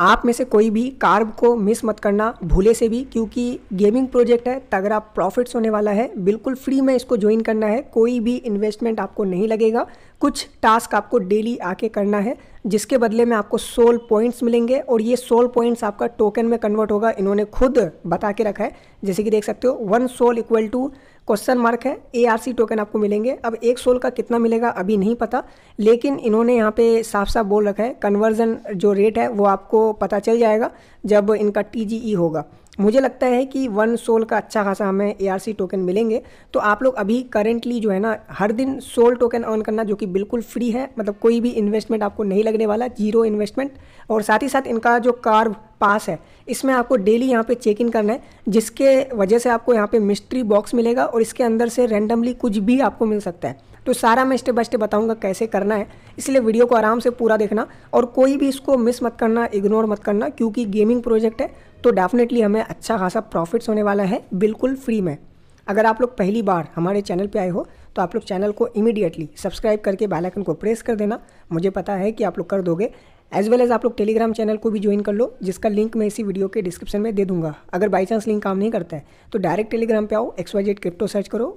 आप में से कोई भी कार्ब को मिस मत करना भूले से भी क्योंकि गेमिंग प्रोजेक्ट है तगड़ा प्रॉफिट्स होने वाला है बिल्कुल फ्री में इसको ज्वाइन करना है कोई भी इन्वेस्टमेंट आपको नहीं लगेगा कुछ टास्क आपको डेली आके करना है जिसके बदले में आपको सोल पॉइंट्स मिलेंगे और ये सोल पॉइंट्स आपका टोकन में कन्वर्ट होगा इन्होंने खुद बता के रखा है जैसे कि देख सकते हो one SOL equal to question mark है ए टोकन आपको मिलेंगे अब एक सोल का कितना मिलेगा अभी नहीं पता लेकिन इन्होंने यहाँ पे साफ साफ बोल रखा है कन्वर्जन जो रेट है वो आपको पता चल जाएगा जब इनका टी e होगा मुझे लगता है कि वन सोल का अच्छा खासा हमें ए टोकन मिलेंगे तो आप लोग अभी करेंटली जो है ना हर दिन सोल टोकन अर्न करना जो कि बिल्कुल फ्री है मतलब कोई भी इन्वेस्टमेंट आपको नहीं लगने वाला जीरो इन्वेस्टमेंट और साथ ही साथ इनका जो कार्व पास है इसमें आपको डेली यहाँ पे चेक इन करना है जिसके वजह से आपको यहाँ पे मिस्ट्री बॉक्स मिलेगा और इसके अंदर से रैंडमली कुछ भी आपको मिल सकता है तो सारा मैं स्टेप बाय स्टेप बताऊँगा कैसे करना है इसलिए वीडियो को आराम से पूरा देखना और कोई भी इसको मिस मत करना इग्नोर मत करना क्योंकि गेमिंग प्रोजेक्ट है तो डेफिनेटली हमें अच्छा खासा प्रॉफिट्स होने वाला है बिल्कुल फ्री में अगर आप लोग पहली बार हमारे चैनल पर आए हो तो आप लोग चैनल को इमीडिएटली सब्सक्राइब करके बैलाइकन को प्रेस कर देना मुझे पता है कि आप लोग कर दोगे एज वेल एज आप लोग टेलीग्राम चैनल को भी ज्वाइन कर लो जिसका लिंक मैं इसी वीडियो के डिस्क्रिप्शन में दे दूंगा अगर बाई चांस लिंक काम नहीं करता है तो डायरेक्ट टेलीग्राम पे आओ X Y Z crypto search करो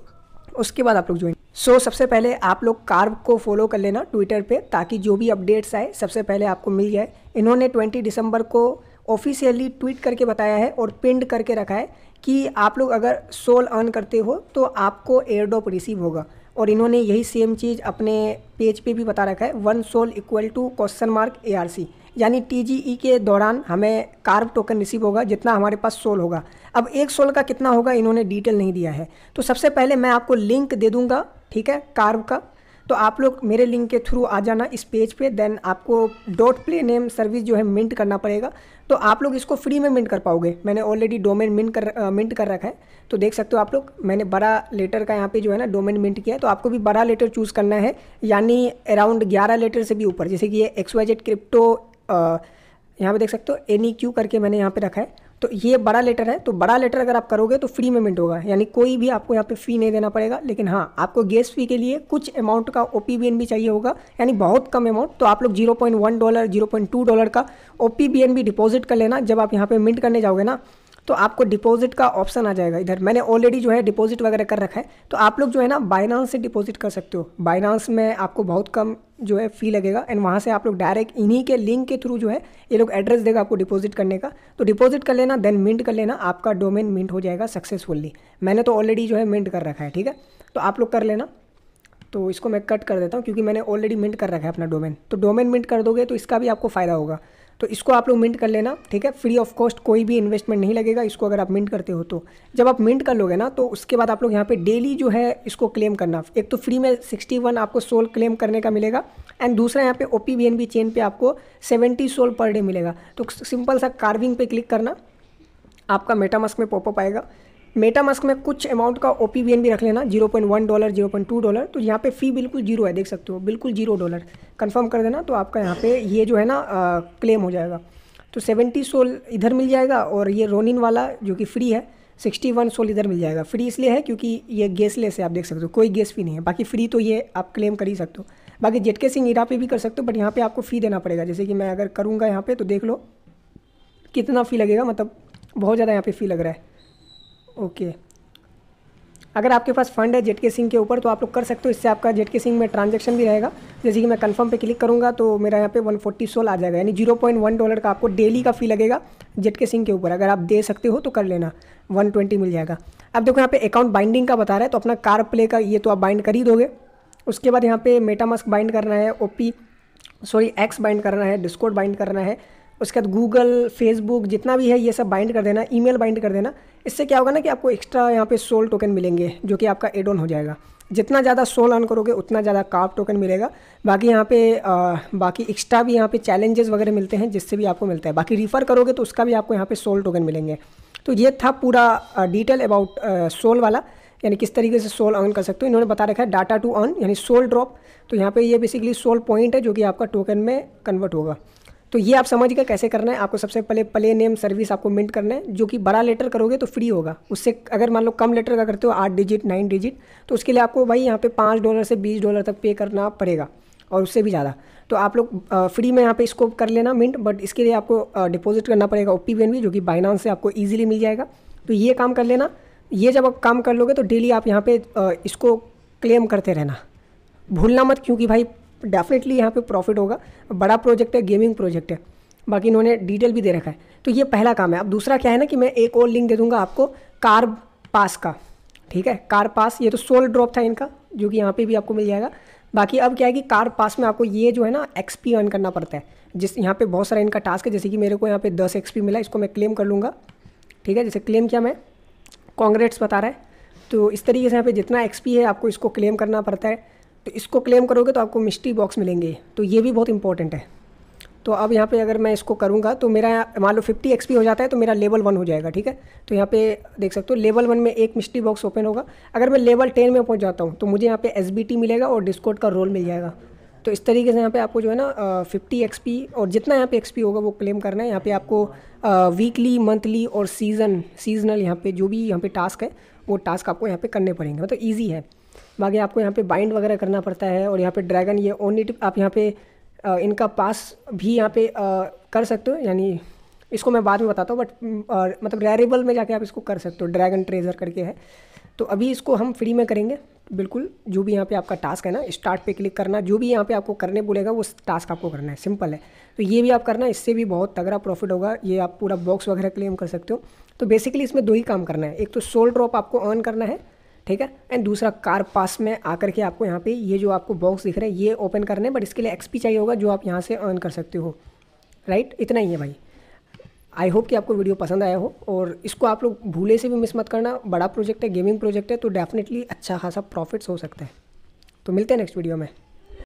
उसके बाद आप लोग ज्वाइन सो so, सबसे पहले आप लोग कार्व को फॉलो कर लेना ट्विटर पे ताकि जो भी अपडेट्स आए सबसे पहले आपको मिल जाए इन्होंने 20 दिसंबर को ऑफिशियली ट्वीट करके बताया है और पिंड करके रखा है कि आप लोग अगर सोल अर्न करते हो तो आपको एयरडॉप रिसीव होगा और इन्होंने यही सेम चीज़ अपने पेज पे भी बता रखा है one SOL equal to question mark A R C यानी टी e के दौरान हमें कार्व टोकन रिसीव होगा जितना हमारे पास सोल होगा अब एक सोल का कितना होगा इन्होंने डिटेल नहीं दिया है तो सबसे पहले मैं आपको लिंक दे दूँगा ठीक है कार्व का तो आप लोग मेरे लिंक के थ्रू आ जाना इस पेज पे देन आपको डॉट प्ले नेम सर्विस जो है मिंट करना पड़ेगा तो आप लोग इसको फ्री में मिंट कर पाओगे मैंने ऑलरेडी डोमेन मिंट कर मिंट कर रखा है तो देख सकते हो आप लोग मैंने बड़ा लेटर का यहाँ पे जो है ना डोमेन मिंट किया है तो आपको भी बड़ा लेटर चूज़ करना है यानी अराउंड ग्यारह लेटर से भी ऊपर जैसे कि ये एक्सवाइजेड क्रिप्टो यहाँ पर देख सकते हो एनी क्यू e करके मैंने यहाँ पर रखा है तो ये बड़ा लेटर है तो बड़ा लेटर अगर आप करोगे तो फ्री में मिंट होगा यानी कोई भी आपको यहाँ पे फ़ी नहीं देना पड़ेगा लेकिन हाँ आपको गैस फी के लिए कुछ अमाउंट का ओ भी चाहिए होगा यानी बहुत कम अमाउंट तो आप लोग zero point one dollar zero point two dollar का ओ डिपॉजिट कर लेना जब आप यहाँ पर मिंट करने जाओगे ना तो आपको डिपॉजिट का ऑप्शन आ जाएगा इधर मैंने ऑलरेडी जो है डिपॉजिट वगैरह कर रखा है तो आप लोग जो है ना बाइनांस से डिपॉजिट कर सकते हो बाइनांस में आपको बहुत कम जो है फ़ी लगेगा एंड वहाँ से आप लोग डायरेक्ट इन्हीं के लिंक के थ्रू जो है ये लोग एड्रेस देगा आपको डिपॉजिट करने का तो डिपॉजिट कर लेना देन मिंट कर लेना आपका डोमेन मिंट हो जाएगा सक्सेसफुली मैंने तो ऑलरेडी जो है मिंट कर रखा है ठीक है तो आप लोग कर लेना तो इसको मैं कट कर देता हूँ क्योंकि मैंने ऑलरेडी मिंट कर रखा है अपना डोमेन तो डोमेन मिंट कर दोगे तो इसका भी आपको फ़ायदा होगा तो इसको आप लोग मिंट कर लेना ठीक है फ्री ऑफ कॉस्ट कोई भी इन्वेस्टमेंट नहीं लगेगा इसको अगर आप मिंट करते हो तो जब आप मिंट कर लोगे ना तो उसके बाद आप लोग यहाँ पे डेली जो है इसको क्लेम करना एक तो फ्री में 61 आपको सोल क्लेम करने का मिलेगा एंड दूसरा यहाँ पे ओ पी चेन पर आपको सेवेंटी सोल पर डे मिलेगा तो सिंपल सा कार्विंग पे क्लिक करना आपका मेटामस्क में पॉपअप आएगा मेटामास्क में कुछ अमाउंट का ओ पी भी रख लेना zero point one dollar zero point two dollar तो यहाँ पे फ़ी बिल्कुल जीरो है देख सकते हो बिल्कुल जीरो डॉलर कंफर्म कर देना तो आपका यहाँ पे ये जो है ना आ, क्लेम हो जाएगा तो सेवेंटी सोल इधर मिल जाएगा और ये रोनिन वाला जो कि फ्री है सिक्सटी वन सोल इधर मिल जाएगा फ्री इसलिए है क्योंकि ये गैसलेस है आप देख सकते हो कोई गैस फी नहीं है बाकी फ्री तो ये आप क्लेम कर ही सकते हो बाकी जेटके सिंह इरा पे भी कर सकते हो बट यहाँ पर आपको फ़ी देना पड़ेगा जैसे कि मैं अगर करूँगा यहाँ पर तो देख लो कितना फ़ी लगेगा मतलब बहुत ज़्यादा यहाँ पर फ़ी लग रहा है ओके अगर आपके पास फंड है जेट के सिंह के ऊपर तो आप लोग कर सकते हो इससे आपका जेट के सिंह में ट्रांजेक्शन भी रहेगा जैसे कि मैं कंफर्म पे क्लिक करूँगा तो मेरा यहाँ पे 140 सोल आ जाएगा यानी 0.1 डॉलर का आपको डेली का फी लगेगा जेट के सिंह के ऊपर अगर आप दे सकते हो तो कर लेना 120 मिल जाएगा अब देखो यहाँ पे अकाउंट बाइंडिंग का बता रहा है तो अपना कार प्ले का ये तो आप बाइंड कर ही दोगे उसके बाद यहाँ पे मेटामस्क बाइंड करना है ओ सॉरी एक्स बाइंड करना है डिस्कोड बाइंड करना है उसके बाद गूगल फेसबुक जितना भी है ये सब बाइंड कर देना ई बाइंड कर देना इससे क्या होगा ना कि आपको एक्स्ट्रा यहाँ पे सोल टोकन मिलेंगे जो कि आपका एड ऑन हो जाएगा जितना ज़्यादा सोल ऑन करोगे उतना ज़्यादा काफ टोकन मिलेगा बाकी यहाँ पे आ, बाकी एक्स्ट्रा भी यहाँ पे चैलेंजेस वगैरह मिलते हैं जिससे भी आपको मिलता है बाकी रिफ़र करोगे तो उसका भी आपको यहाँ पे सोल टोकन मिलेंगे तो ये था पूरा डिटेल अबाउट सोल वाला यानी किस तरीके से सोल ऑन कर सकते हो इन्होंने बता रखा है डाटा टू ऑन यानी सोल ड्रॉप तो यहाँ पर ये बेसिकली सोल पॉइंट है जो कि आपका टोकन में कन्वर्ट होगा तो ये आप समझ गए कैसे करना है आपको सबसे पहले प्ले नेम सर्विस आपको मिंट करना है जो कि बड़ा लेटर करोगे तो फ्री होगा उससे अगर मान लो कम लेटर का करते हो आठ डिजिट नाइन डिजिट तो उसके लिए आपको भाई यहाँ पे पाँच डॉलर से बीस डॉलर तक पे करना पड़ेगा और उससे भी ज़्यादा तो आप लोग फ्री में यहाँ पे स्कोप कर लेना मिंट बट इसके लिए आपको डिपॉजिट करना पड़ेगा ओ पी जो कि बाइनांस से आपको ईजिली मिल जाएगा तो ये काम कर लेना ये जब आप काम कर लोगे तो डेली आप यहाँ पे इसको क्लेम करते रहना भूलना मत क्योंकि भाई डेफिनेटली यहाँ पे प्रॉफिट होगा बड़ा प्रोजेक्ट है गेमिंग प्रोजेक्ट है बाकी इन्होंने डिटेल भी दे रखा है तो ये पहला काम है अब दूसरा क्या है ना कि मैं एक और लिंक दे दूंगा आपको कार पास का ठीक है कार पास ये तो सोल ड्रॉप था इनका जो कि यहाँ पे भी आपको मिल जाएगा बाकी अब क्या है कि कार पास में आपको ये जो है ना एक्सपी अर्न करना पड़ता है जिस यहाँ पे बहुत सारा इनका टास्क है जैसे कि मेरे को यहाँ पे दस एक्सपी मिला इसको मैं क्लेम कर लूँगा ठीक है जैसे क्लेम किया मैं कॉन्ग्रेट्स बता रहा है तो इस तरीके से यहाँ पे जितना एक्सपी है आपको इसको क्लेम करना पड़ता है तो इसको क्लेम करोगे तो आपको मिस्ट्री बॉक्स मिलेंगे तो ये भी बहुत इंपॉर्टेंट है तो अब यहाँ पे अगर मैं इसको करूँगा तो मेरा मान लो फिफ्टी एक्सपी हो जाता है तो मेरा लेवल वन हो जाएगा ठीक है तो यहाँ पे देख सकते हो लेवल वन में एक मिस्ट्री बॉक्स ओपन होगा अगर मैं लेवल टेन में पहुँच जाता हूँ तो मुझे यहाँ पे एस मिलेगा और डिस्कोट का रोल मिल जाएगा तो इस तरीके से यहाँ पे आपको जो है ना फिफ्टी एक्सपी और जितना यहाँ पे एक्सपी होगा वो क्लेम करना है यहाँ पे आपको वीकली मंथली और सीज़न सीजनल यहाँ पे जो भी यहाँ पे टास्क है वो टास्क आपको यहाँ पे करने पड़ेंगे मतलब ईजी है बाकी आपको यहाँ पे बाइंड वगैरह करना पड़ता है और यहाँ पे ड्रैगन ये ओनिट आप यहाँ पे आ, इनका पास भी यहाँ पे आ, कर सकते हो यानी इसको मैं बाद में बताता हूँ बट आ, मतलब रेरेबल में जाके आप इसको कर सकते हो ड्रैगन ट्रेजर करके है तो अभी इसको हम फ्री में करेंगे बिल्कुल जो भी यहाँ पे आपका टास्क है ना स्टार्ट पे क्लिक करना जो भी यहाँ पे आपको करने बोलेगा वो टास्क आपको करना है सिंपल है तो ये भी आप करना इससे भी बहुत तगड़ा प्रॉफिट होगा ये आप पूरा बॉक्स वगैरह क्लेम कर सकते हो तो बेसिकली इसमें दो ही काम करना है एक तो सोल ड्रॉप आपको अर्न करना है ठीक है एंड दूसरा कार पास में आकर के आपको यहाँ पे ये जो आपको बॉक्स दिख रहा है ये ओपन करना है बट इसके लिए एक्सपी चाहिए होगा जो आप यहाँ से अर्न कर सकते हो राइट इतना ही है भाई आई होप कि आपको वीडियो पसंद आया हो और इसको आप लोग भूले से भी मिस मत करना बड़ा प्रोजेक्ट है गेमिंग प्रोजेक्ट है तो डेफिनेटली अच्छा खासा प्रॉफिट्स हो सकता है तो मिलते हैं नेक्स्ट वीडियो में